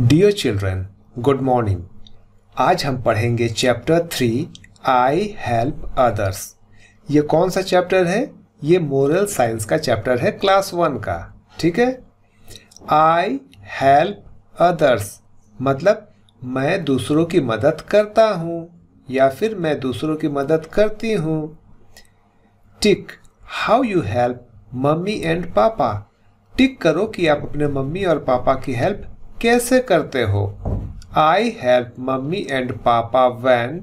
dear children good morning आज हम पढ़ेंगे chapter three I help others ये कौन सा चैप्टर है ये मोरल साइंस का चैप्टर है क्लास वन का ठीक है आई हेल्प अदर्स मतलब मैं दूसरों की मदद करता हूँ या फिर मैं दूसरों की मदद करती हूँ tick how you help mummy and papa tick करो कि आप अपने मम्मी और पापा की हेल्प कैसे करते हो I help mummy and papa when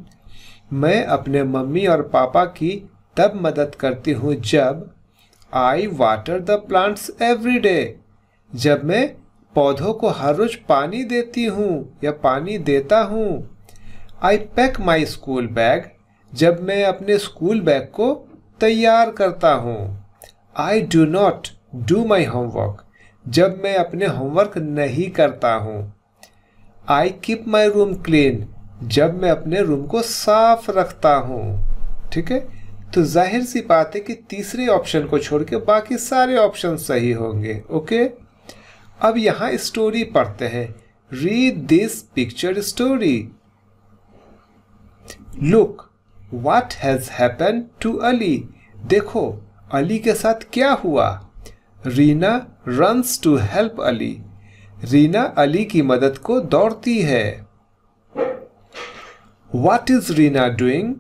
मैं अपने मम्मी और पापा की तब मदद करती हूँ जब I water the plants every day जब मैं पौधों को हर रोज पानी देती हूँ या पानी देता हूँ I pack my school bag जब मैं अपने स्कूल बैग को तैयार करता हूँ I do not do my homework जब मैं अपने होमवर्क नहीं करता हूँ I keep my room clean जब मैं अपने रूम को साफ रखता हूँ ठीक है तो जाहिर सी बात है कि तीसरे ऑप्शन को छोड़ के बाकी सारे ऑप्शन सही होंगे ओके अब यहाँ स्टोरी पढ़ते हैं read this picture story look what has happen to Ali देखो अली के साथ क्या हुआ Reena runs to help Ali Reena Ali की मदद को दौड़ती है what is Reena doing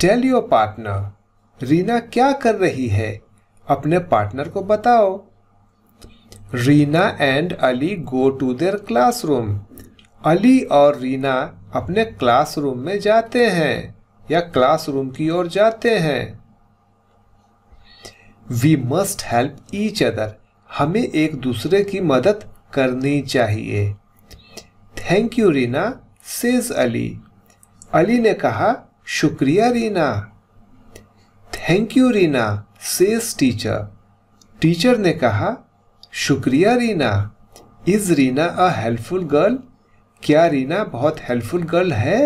tell your partner Reena क्या कर रही है अपने पार्टनर को बताओ Reena and Ali go to their classroom Ali और रीना अपने क्लासरूम में जाते हैं या क्लासरूम की ओर जाते हैं we must help each other हमें एक दूसरे की मदद करनी चाहिए thank you Reena says Ali Ali ने कहा शुक्रिया Reena thank you Reena says teacher teacher ने कहा शुक्रिया Reena is Reena a helpful girl क्या रीना बहुत हेल्पफुल गर्ल है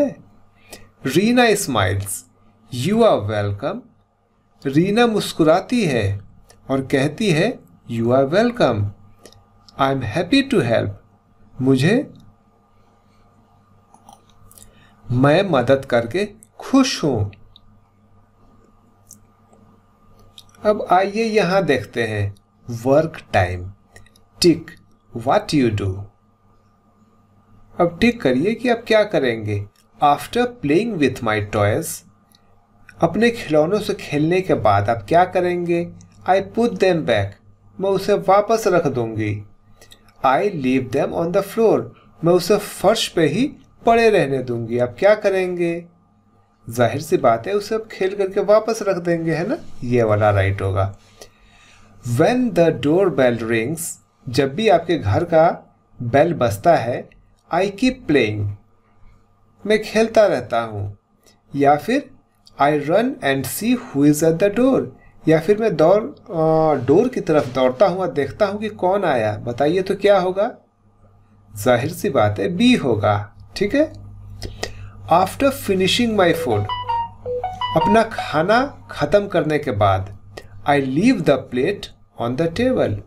Reena smiles you are welcome Reena मुस्कुराती है और कहती है you are welcome I am happy to help मुझे मैं मदद करके खुश हूं अब आइए यहां देखते हैं work time tick what you do अब टिक करिए कि आप क्या करेंगे after playing with my toys अपने खिलौनों से खेलने के बाद आप क्या करेंगे आई पुट देम बैक मैं उसे वापस रख दूंगी I leave them on the floor मैं उसे फर्श पे ही पड़े रहने दूंगी आप क्या करेंगे जाहिर सी बात है उसे अब खेल करके वापस रख देंगे है ना ये वाला राइट होगा when the door bell rings जब भी आपके घर का बेल बजता है आई कीप प्लेइंग मैं खेलता रहता हूँ या फिर I run and see who is at the door या फिर मैं दौड़ डोर की तरफ दौड़ता हुआ देखता हूँ कि कौन आया बताइए तो क्या होगा जाहिर सी बात है बी होगा ठीक है आफ्टर फिनिशिंग माई फूड अपना खाना ख़त्म करने के बाद I leave the plate on the table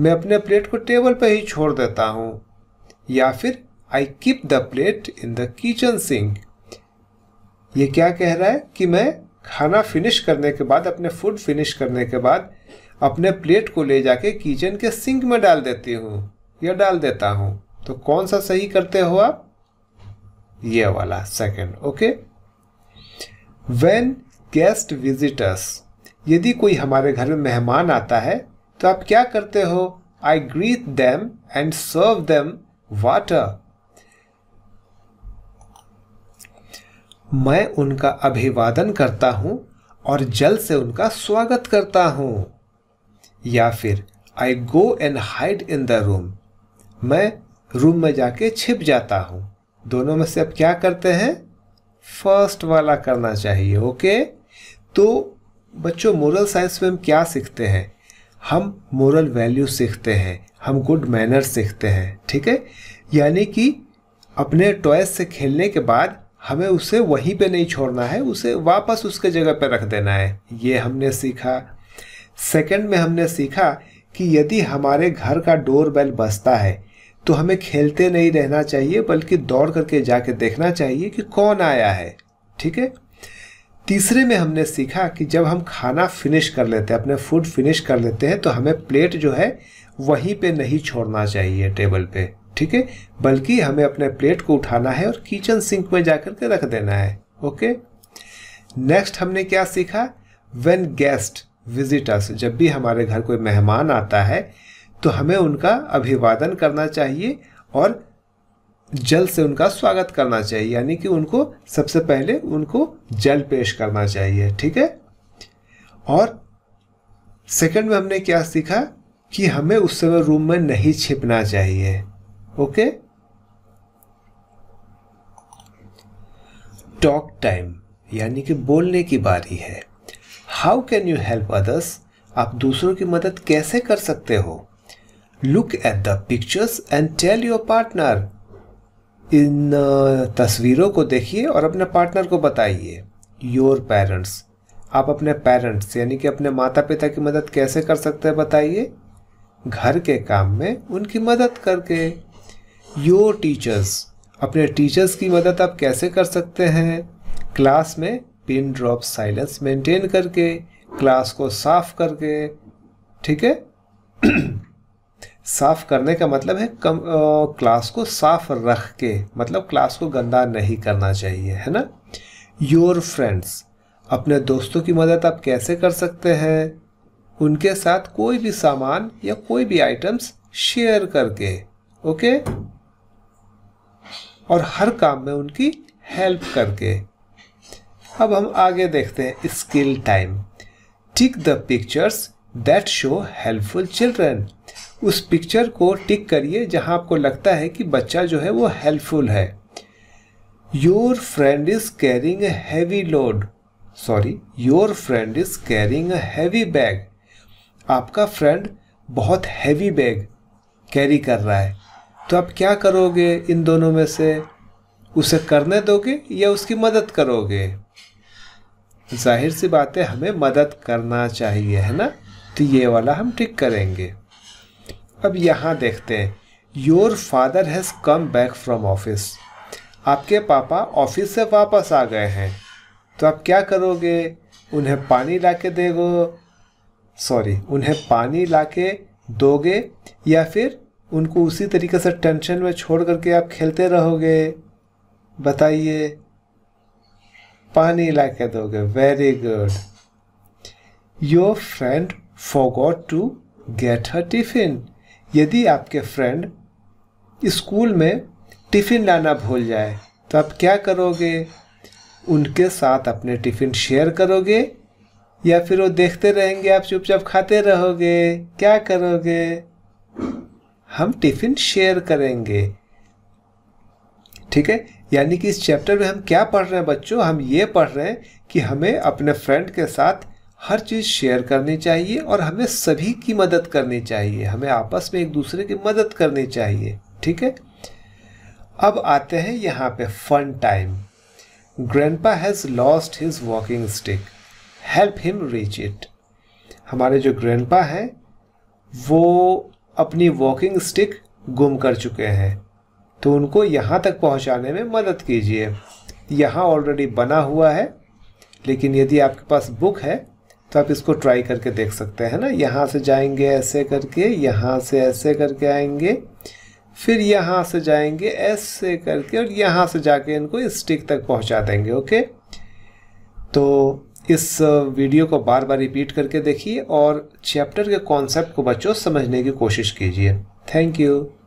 मैं अपने प्लेट को टेबल पर ही छोड़ देता हूँ या फिर I keep the plate in the kitchen sink ये क्या कह रहा है कि मैं खाना फिनिश करने के बाद अपने फूड फिनिश करने के बाद अपने प्लेट को ले जाके किचन के सिंक में डाल देती हूँ या डाल देता हूँ तो कौन सा सही करते हो आप ये वाला second okay when guest visitors यदि कोई हमारे घर में मेहमान आता है तो आप क्या करते हो I greet them and serve them water मैं उनका अभिवादन करता हूं और जल से उनका स्वागत करता हूं या फिर I go and hide in the room मैं रूम में जाके छिप जाता हूं दोनों में से अब क्या करते हैं फर्स्ट वाला करना चाहिए ओके तो बच्चों मोरल साइंस में हम क्या सीखते हैं हम मोरल वैल्यू सीखते हैं हम गुड मैनर सीखते हैं ठीक है यानी कि अपने टॉयस से खेलने के बाद हमें उसे वहीं पे नहीं छोड़ना है उसे वापस उसके जगह पे रख देना है ये हमने सीखा सेकंड में हमने सीखा कि यदि हमारे घर का डोर बेल बजता है तो हमें खेलते नहीं रहना चाहिए बल्कि दौड़ करके जाके देखना चाहिए कि कौन आया है ठीक है तीसरे में हमने सीखा कि जब हम खाना फिनिश कर लेते हैं अपने फूड फिनिश कर लेते हैं तो हमें प्लेट जो है वहीं पे नहीं छोड़ना चाहिए टेबल पे ठीक है बल्कि हमें अपने प्लेट को उठाना है और किचन सिंक में जाकर के रख देना है ओके नेक्स्ट हमने क्या सीखा वेन गेस्ट विजिटर्स जब भी हमारे घर कोई मेहमान आता है तो हमें उनका अभिवादन करना चाहिए और जल से उनका स्वागत करना चाहिए यानी कि उनको सबसे पहले उनको जल पेश करना चाहिए ठीक है और सेकंड में हमने क्या सीखा कि हमें उस समय रूम में नहीं छिपना चाहिए ओके टॉक टाइम यानी कि बोलने की बारी है how can you help others आप दूसरों की मदद कैसे कर सकते हो look at the pictures and tell your partner इन तस्वीरों को देखिए और अपने पार्टनर को बताइए योर पेरेंट्स आप अपने पेरेंट्स यानी कि अपने माता पिता की मदद कैसे कर सकते हैं बताइए घर के काम में उनकी मदद करके योर टीचर्स अपने टीचर्स की मदद आप कैसे कर सकते हैं क्लास में पिन ड्रॉप साइलेंस मेंटेन करके क्लास को साफ करके ठीक है साफ करने का मतलब है कम आ, क्लास को साफ रख के मतलब क्लास को गंदा नहीं करना चाहिए है ना योर फ्रेंड्स अपने दोस्तों की मदद आप कैसे कर सकते हैं उनके साथ कोई भी सामान या कोई भी आइटम्स शेयर करके ओके और हर काम में उनकी हेल्प करके अब हम आगे देखते हैं skill time tick the pictures that show helpful children उस पिक्चर को टिक करिए जहां आपको लगता है कि बच्चा जो है वो हेल्पफुल है your friend is carrying heavy load sorry your friend is carrying heavy bag आपका फ्रेंड बहुत हैवी बैग कैरी कर रहा है तो आप क्या करोगे इन दोनों में से उसे करने दोगे या उसकी मदद करोगे जाहिर सी बात है हमें मदद करना चाहिए है ना तो ये वाला हम ठीक करेंगे अब यहाँ देखते हैं your father has come back from office आपके पापा ऑफिस से वापस आ गए हैं तो आप क्या करोगे उन्हें पानी ला के दोगे सॉरी उन्हें पानी ला के दोगे या फिर उनको उसी तरीके से टेंशन में छोड़ करके आप खेलते रहोगे बताइए पानी ला के दोगे very good your friend forgot to get her tiffin यदि आपके फ्रेंड स्कूल में टिफ़िन लाना भूल जाए तो आप क्या करोगे उनके साथ अपने टिफ़िन शेयर करोगे या फिर वो देखते रहेंगे आप चुपचाप खाते रहोगे क्या करोगे हम टिफ़िन शेयर करेंगे ठीक है यानी कि इस चैप्टर में हम क्या पढ़ रहे हैं बच्चों हम ये पढ़ रहे हैं कि हमें अपने फ्रेंड के साथ हर चीज़ शेयर करनी चाहिए और हमें सभी की मदद करनी चाहिए हमें आपस में एक दूसरे की मदद करनी चाहिए ठीक है अब आते हैं यहाँ पे fun time grandpa has lost his walking stick help him reach it हमारे जो ग्रैंडपा हैं वो अपनी वॉकिंग स्टिक गुम कर चुके हैं तो उनको यहाँ तक पहुँचाने में मदद कीजिए यहाँ ऑलरेडी बना हुआ है लेकिन यदि आपके पास बुक है तो आप इसको ट्राई करके देख सकते हैं ना यहाँ से जाएंगे ऐसे करके यहाँ से ऐसे करके आएंगे फिर यहाँ से जाएंगे ऐसे करके और यहाँ से जाके इनको स्टिक तक पहुँचा देंगे ओके तो इस वीडियो को बार बार रिपीट करके देखिए और चैप्टर के कॉन्सेप्ट को बच्चों समझने की कोशिश कीजिए थैंक यू